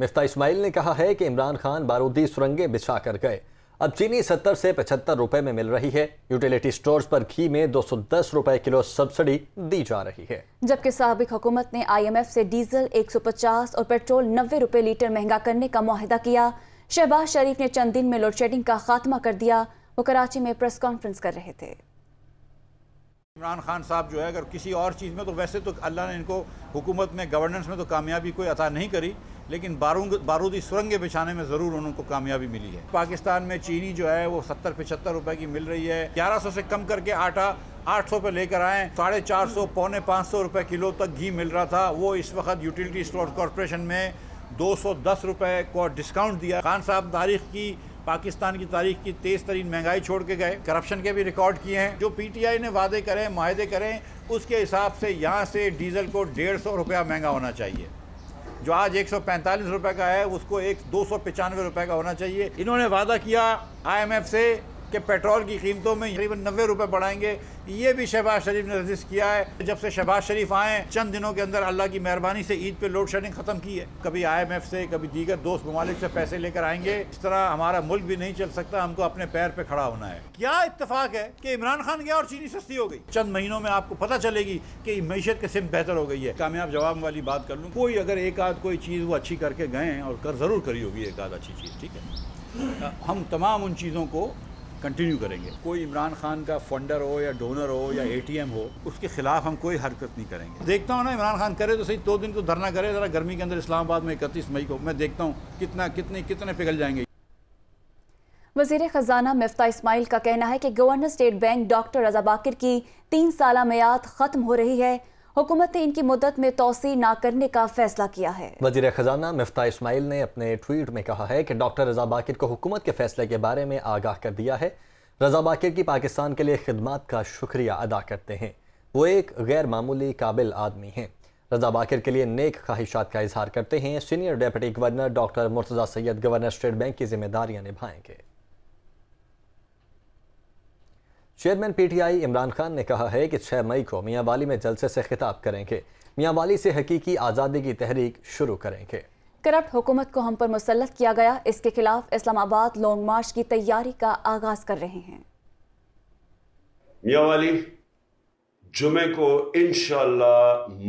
मिफ्ता इस्माइल ने कहा है कि इमरान खान बारूदी सुरंगें बिछा कर गए अब चीनी सत्तर से पचहत्तर रुपए में मिल रही है यूटिलिटी स्टोर्स पर घी में 210 रुपए किलो सब्सिडी दी जा रही है जबकि सबक हुकूमत ने आईएमएफ से डीजल 150 और पेट्रोल 90 रुपए लीटर महंगा करने का माहिदा किया शहबाज शरीफ ने चंद दिन में लोड शेडिंग का खात्मा कर दिया वो कराची में प्रेस कॉन्फ्रेंस कर रहे थे इमरान खान साहब जो है अगर किसी और चीज़ में तो वैसे तो अल्लाह ने इनको हुकूमत में गवर्नेंस में तो कामयाबी कोई अता नहीं करी लेकिन बारूदी सुरंगें बिछाने में ज़रूर उनको कामयाबी मिली है पाकिस्तान में चीनी जो है वो सत्तर पचहत्तर रुपए की मिल रही है ग्यारह सौ से कम करके आटा आठ सौ पे लेकर आए साढ़े चार सौ पौने पाँच सौ रुपये किलो तक घी मिल रहा था वो इस वक्त यूटिलिटी स्टोर कॉरपोरेशन में दो सौ दस रुपये को डिस्काउंट दिया खान साहब तारीख की पाकिस्तान की तारीख की तेज तरीन महंगाई छोड़ के गए करप्शन के भी रिकॉर्ड किए हैं जो पीटीआई ने वादे करें माहे करें उसके हिसाब से यहाँ से डीजल को डेढ़ सौ रुपया महंगा होना चाहिए जो आज एक सौ का है उसको एक दो सौ का होना चाहिए इन्होंने वादा किया आईएमएफ से कि पेट्रोल की कीमतों में करीबन नब्बे रुपये बढ़ाएंगे ये भी शहबाज शरीफ ने रजिस्ट किया है जब से शहबाज शरीफ आए चंद दिनों के अंदर अल्लाह की मेहरबानी से ईद पर लोड शेडिंग ख़त्म की है कभी आई एम एफ से कभी दीगर दोस्त ममालिक से पैसे लेकर आएंगे इस तरह हमारा मुल्क भी नहीं चल सकता हमको अपने पैर पर पे खड़ा होना है क्या इतफाक है कि इमरान खान गया और चीनी सस्ती हो गई चंद महीनों में आपको पता चलेगी कि मीशत की सिम बेहतर हो गई है कामयाब जवाब वाली बात कर लूँ कोई अगर एक आध कोई चीज़ वो अच्छी करके गए हैं और कर ज़रूर करी होगी एक आध अच्छी चीज़ ठीक है हम तमाम उन चीज़ों को कंटिन्यू करेंगे कोई इमरान खान का फंडर हो या डोनर हो या एटीएम हो उसके खिलाफ हम कोई हरकत नहीं करेंगे देखता हूँ ना इमरान खान करे तो सही दो दिन तो धरना करे ज़रा गर्मी के अंदर इस्लामाबाद में इकतीस मई को मैं देखता हूँ कितना कितने कितने पिघल जाएंगे वजीर ख़जाना मफ्ता इसमाइल का कहना है कि governor state bank doctor Raza Baqar की तीन साल मैयाद ख़त्म हो रही है हुकूमत ने इनकी मुद्दत में तोसी ना करने का फैसला किया है वजीर खजाना मफ्ता इसमाइल ने अपने ट्वीट में कहा है कि डॉक्टर रजा बाकिर को हुकूमत के फैसले के बारे में आगाह कर दिया है रजा बाकी की पाकिस्तान के लिए खिदमत का शुक्रिया अदा करते हैं वो एक गैर मामूली काबिल आदमी हैं रजा बाकिर के लिए नेक ख्वाहिशात का इजहार करते हैं senior deputy governor doctor Murtaza Syed governor state bank की जिम्मेदारियां निभाएंगे चेयरमैन पीटीआई इमरान खान ने कहा है कि 6 मई को मियांवाली में जलसे से खिताब करेंगे मियांवाली से हकीकी आज़ादी की तहरीक शुरू करेंगे करप्ट हुकूमत को हम पर मुसलत किया गया इसके खिलाफ इस्लामाबाद लॉन्ग मार्च की तैयारी का आगाज कर रहे हैं मियांवाली जुमे को इन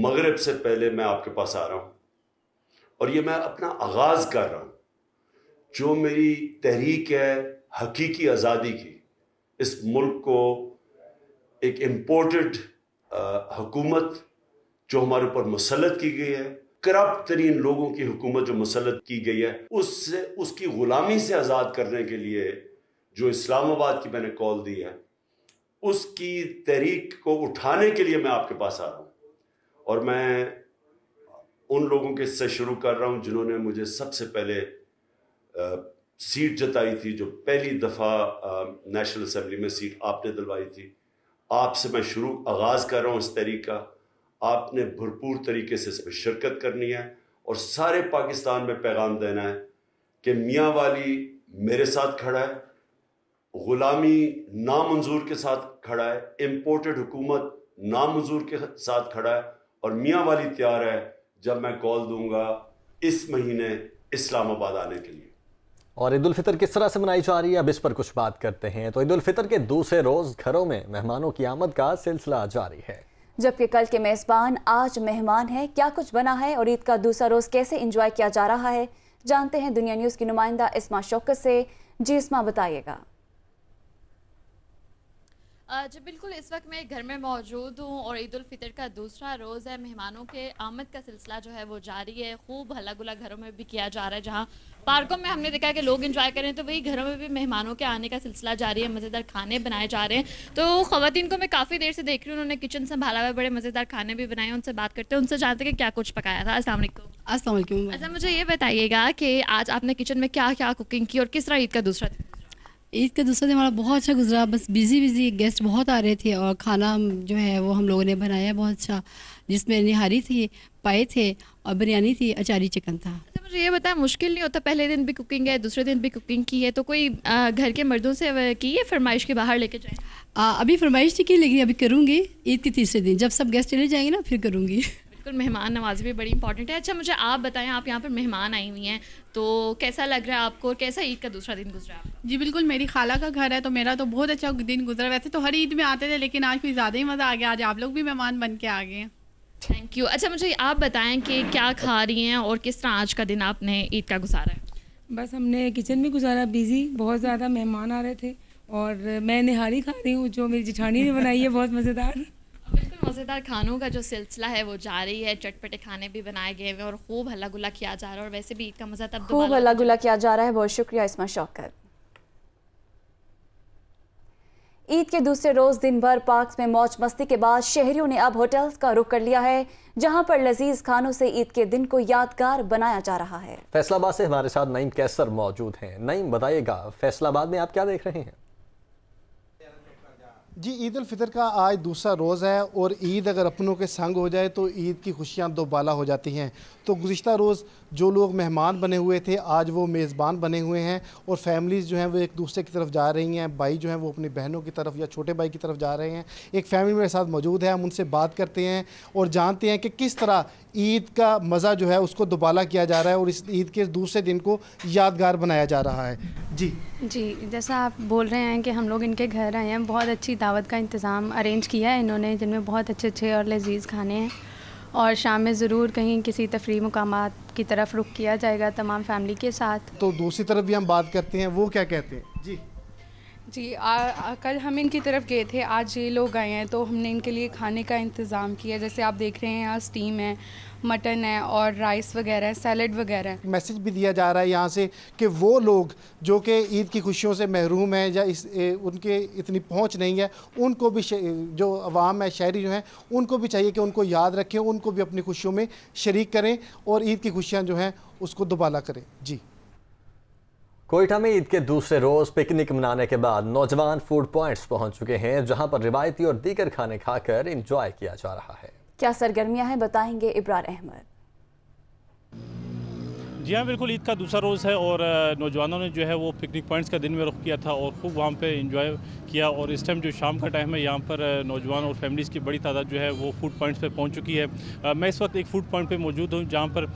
मगरब से पहले मैं आपके पास आ रहा हूँ और ये मैं अपना आगाज़ कर रहा हूँ जो मेरी तहरीक है हकीकी आज़ादी की इस मुल्क को एक इम्पोर्टेड हुकूमत जो हमारे ऊपर मुसलत की गई है करप्ट तरीन लोगों की हुकूमत जो मुसलत की गई है उससे उसकी ग़ुलामी से आज़ाद करने के लिए जो इस्लामाबाद की मैंने कॉल दी है उसकी तहरीक को उठाने के लिए मैं आपके पास आ रहा हूँ और मैं उन लोगों के से शुरू कर रहा हूँ जिन्होंने मुझे सबसे पहले सीट जताई थी जो पहली दफ़ा नेशनल असम्बली में सीट आपने दिलवाई थी आपसे मैं शुरू आगाज़ कर रहा हूँ इस तहरीक का आपने भरपूर तरीके से इसमें शिरकत करनी है और सारे पाकिस्तान में पैगाम देना है कि मियाँ वाली मेरे साथ खड़ा है ग़ुलामी नामंजूर के साथ खड़ा है इम्पोर्टेड हुकूमत नामंजूर के साथ खड़ा है और मियाँ वाली तैयार है जब मैं कॉल दूंगा इस महीने इस्लामाबाद आने के लिए और ईद फितर किस तरह से मनाई जा रही है अब इस पर कुछ बात करते हैं तो ईद फितर के दूसरे रोज घरों में मेहमानों की आमद का सिलसिला जारी है जबकि कल के मेज़बान आज मेहमान है क्या कुछ बना है और ईद का दूसरा रोज़ कैसे इंजॉय किया जा रहा है जानते हैं दुनिया न्यूज़ की नुमाइंदा इसमा शौकत से जी इसमा बताइएगा जी बिल्कुल इस वक्त मैं घर में मौजूद हूँ और ईद फितर का दूसरा रोज़ है मेहमानों के आमद का सिलसिला जो है वो जारी है खूब हल्ला गुला घरों में भी किया जा रहा है जहाँ पार्कों में हमने देखा है कि लोग इंजॉय करें तो वही घरों में भी मेहमानों के आने का सिलसिला जारी है मज़ेदार खाने बनाए जा रहे हैं तो ख़वान को मैं काफ़ी देर से देख रही हूँ उन्होंने किचन संभाला हुआ है बड़े मज़ेदार खाने भी बनाए उनसे बात करते हैं उनसे जानते हैं कि क्या कुछ पकाया था असल अच्छा मुझे ये बताइएगा कि आज आपने किचन में क्या क्या कुकिंग की और किस तरह ईद का दूसरा दिन ईद का दूसरा दिन हमारा बहुत अच्छा गुजरा बस बिज़ी बिज़ी गेस्ट बहुत आ रहे थे और खाना जो है वो हम लोगों ने बनाया बहुत अच्छा जिसमें निहारी थी पाए थे और बिरयानी थी अचारी चिकन था अच्छा, मुझे ये बताया मुश्किल नहीं होता पहले दिन भी कुकिंग है दूसरे दिन भी कुकिंग की है तो कोई आ, घर के मर्दों से की है फरमाइश के बाहर लेके जाए अभी फरमाइश नहीं की लेकिन अभी करूँगी ईद के तीसरे दिन जब सब गेस्ट चले जाएंगे ना फिर करूँगी बिल्कुल मेहमान नवाजी भी बड़ी इंपॉर्टेंट है अच्छा मुझे आप बताएं आप यहाँ पर मेहमान आई हुई हैं तो कैसा लग रहा है आपको और कैसा ईद का दूसरा दिन गुजरा जी बिल्कुल मेरी खाला का घर है तो मेरा तो बहुत अच्छा दिन गुजरा वैसे तो हर ईद में आते थे लेकिन आज भी ज़्यादा ही मज़ा आ गया आज आप लोग भी मेहमान बन के आ गए हैं थैंक यू अच्छा मुझे आप बताएं कि क्या खा रही हैं और किस तरह आज का दिन आपने ईद का गुजारा है बस हमने किचन में गुजारा बिजी बहुत ज़्यादा मेहमान आ रहे थे और मैं निहारी खा रही हूँ जो मेरी जिठानी ने बनाई है बहुत मज़ेदार मज़ेदार खानों का जो सिलसिला है वो जारी है चटपटे खाने भी बनाए गए हैं और खूब हल्ला गुला किया जा रहा है और वैसे भी ईद का मज़ा तब खूब हल्ला गुला किया जा रहा है बहुत शुक्रिया इसमा शौक ईद के दूसरे रोज दिन भर पार्क में मौज मस्ती के बाद शहरियों ने अब होटल्स का रुख कर लिया है जहां पर लजीज खानों से ईद के दिन को यादगार बनाया जा रहा है फैसलाबाद से हमारे साथ नईम कैसर मौजूद हैं नईम बताइएगा फैसलाबाद में आप क्या देख रहे हैं जी ईद फितर का आज दूसरा रोज़ है और ईद अगर अपनों के संग हो जाए तो ईद की खुशियाँ दोबाला हो जाती हैं तो गुज्तर रोज़ जो लोग मेहमान बने हुए थे आज वो मेज़बान बने हुए हैं और फैमिलीज़ जो हैं वो एक दूसरे की तरफ जा रही हैं भाई जो हैं वो अपनी बहनों की तरफ या छोटे भाई की तरफ जा रहे हैं एक फैमिली मेरे साथ मौजूद है हम उनसे बात करते हैं और जानते हैं कि किस तरह ईद का मज़ा जो है उसको दोबाला किया जा रहा है और इस ईद के दूसरे दिन को यादगार बनाया जा रहा है जी जी जैसा आप बोल रहे हैं कि हम लोग इनके घर आए हैं बहुत अच्छी दावत का इंतज़ाम अरेंज किया है इन्होंने जिनमें बहुत अच्छे अच्छे और लजीज़ खाने हैं और शाम में ज़रूर कहीं किसी तफरी मुकाम की तरफ रुख किया जाएगा तमाम फैमिली के साथ तो दूसरी तरफ भी हम बात करते हैं वो क्या कहते हैं जी जी आ, आ, कल हम इनकी तरफ गए थे आज ये लोग आए हैं तो हमने इनके लिए खाने का इंतज़ाम किया जैसे आप देख रहे हैं यहाँ स्टीम है मटन है और राइस वगैरह है सैलड वगैरह है मैसेज भी दिया जा रहा है यहाँ से कि वो लोग जो कि ईद की खुशियों से महरूम हैं या इस ए, उनके इतनी पहुँच नहीं है उनको भी जो आवाम है शहरी जो हैं उनको भी चाहिए कि उनको याद रखें उनको भी अपनी खुशियों में शरीक करें और ईद की खुशियाँ जो हैं उसको दुबाला करें जी कोयटा में ईद के दूसरे रोज पिकनिक मनाने के बाद नौजवान फूड पॉइंट्स पहुंच चुके हैं जहां पर रिवायती और दीगर खाने खाकर इंजॉय किया जा रहा है क्या सरगर्मियां हैं बताएंगे इब्रार अहमद जी हाँ बिल्कुल ईद का दूसरा रोज़ है और नौजवानों ने जो है वो पिकनिक पॉइंट्स का दिन में रुख किया था और खूब वहाँ पे इंजॉय किया और इस टाइम जो शाम का टाइम है यहाँ पर नौजवान और फैमिलीज़ की बड़ी तादाद जो है वो फूड पॉइंट्स पे पहुँच चुकी है मैं इस वक्त एक फूड पॉइंट पे मौजूद हूँ जहाँ पर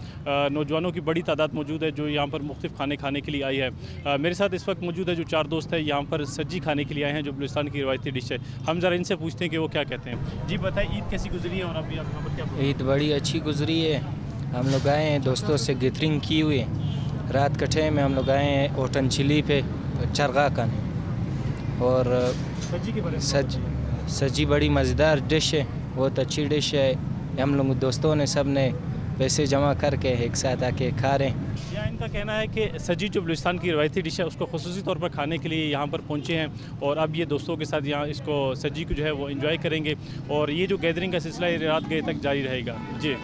नौजवानों की बड़ी तादाद मौजूद है जो यहाँ पर मुख्तफ खाने खाने के लिए आई है मेरे साथ इस वक्त मौजूद है जो चार दोस्त है यहाँ पर सज्जी खाने के लिए आए हैं जो बलुस्तान की रिवायती डिश है हम ज़रा इनसे पूछते हैं कि वो क्या कहते हैं जी बताए ईद कैसी गुजरी है और अभी आप ईद बड़ी अच्छी गुजरी है हम लोग आए हैं दोस्तों से गैदरिंग की हुई रात कटे में हम लोग आए हैं ओटन चिली पे चरगा का और सज सजी बड़ी मज़ेदार डिश है बहुत अच्छी डिश है हम लोग दोस्तों ने सब ने पैसे जमा करके एक साथ आके खा रहे हैं या इनका कहना है कि सजी जो बलूचिस्तान की रवायती डिश है उसको खसूसी तौर पर खाने के लिए यहाँ पर पहुँचे हैं और अब ये दोस्तों के साथ यहाँ इसको सजी को जो है वो इन्जॉय करेंगे और ये जो गैदरिंग का सिलसिला रात गए तक जारी रहेगा जी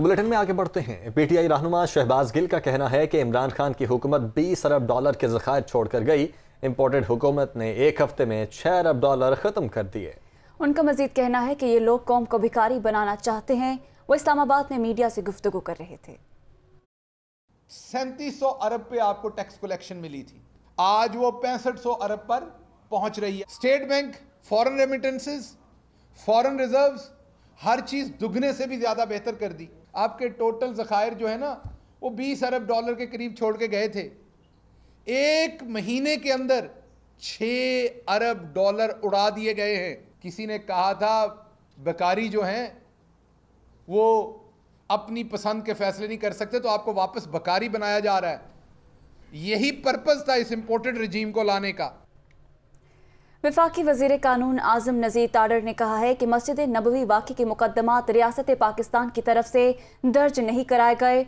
बुलेटिन में आगे बढ़ते हैं पीटीआई रहनुमा शहबाज गिल का कहना है कि इमरान खान की हुकूमत 20 अरब डॉलर के जखायर छोड़कर गई इम्पोर्टेड हुकूमत ने एक हफ्ते में 6 अरब डॉलर ख़त्म कर दिए उनका मजीद कहना है कि ये लोग कौम को भिकारी बनाना चाहते हैं वो इस्लामाबाद में मीडिया से गुफ्तु कर रहे थे सैंतीस सौ अरब पे आपको टैक्स कलेक्शन मिली थी आज वो पैंसठ सौ अरब पर पहुंच रही है state bank foreign remittances foreign reserve हर चीज़ दुगने से भी ज़्यादा बेहतर कर दी आपके टोटल ज़खायर जो है ना वो 20 अरब डॉलर के करीब छोड़ के गए थे एक महीने के अंदर 6 अरब डॉलर उड़ा दिए गए हैं किसी ने कहा था बेकारी जो हैं वो अपनी पसंद के फैसले नहीं कर सकते तो आपको वापस बकारी बनाया जा रहा है यही पर्पज़ था इस इम्पोर्टेड रजीम को लाने का विफाकी वजीर कानून आजम नज़ीर ताडर ने कहा है कि मस्जिद नबवी वाकई के मुकदमा रियासत पाकिस्तान की तरफ से दर्ज नहीं कराए गए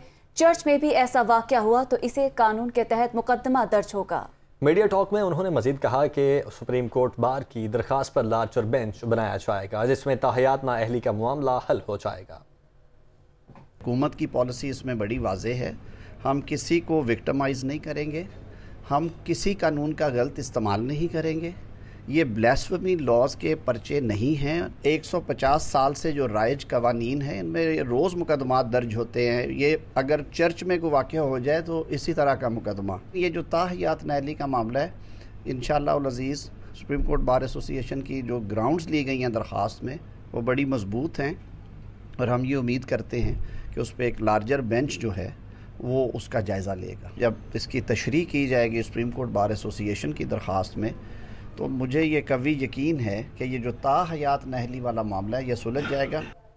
चर्च में भी ऐसा वाक़ हुआ तो इसे कानून के तहत मुकदमा दर्ज होगा मीडिया टॉक में उन्होंने मजीद कहा कि सुप्रीम कोर्ट बार की दरख्वास्त पर लार्ज और बेंच बनाया जाएगा जिसमें ताहयात अहली का मामला हल हो जाएगा हुकूमत की पॉलिसी इसमें बड़ी वाज है हम किसी को विक्टमाइज नहीं करेंगे हम किसी कानून का गलत इस्तेमाल नहीं करेंगे ये ब्लैसमी लॉज के पर्चे नहीं हैं 150 साल से जो राइज कवानीन हैं इनमें रोज़ मुकदमा दर्ज होते हैं ये अगर चर्च में कोई वाक़ हो जाए तो इसी तरह का मुकदमा ये जो ताहयात नैली का मामला है इन शजीज़ सुप्रीम कोर्ट बार एसोसिएशन की जो ग्राउंड्स ली गई हैं दरख्वास्त में वो बड़ी मजबूत हैं और हम ये उम्मीद करते हैं कि उस पर एक लार्जर बेंच जो है वो उसका जायज़ा लेगा जब इसकी तशरी की जाएगी सुप्रीम कोर्ट बार एसोसिएशन की दरख्वास्त में तो मुझे ये कवि यकीन है कि ये जो ताहयात नहली वाला मामला है ये सुलझ जाएगा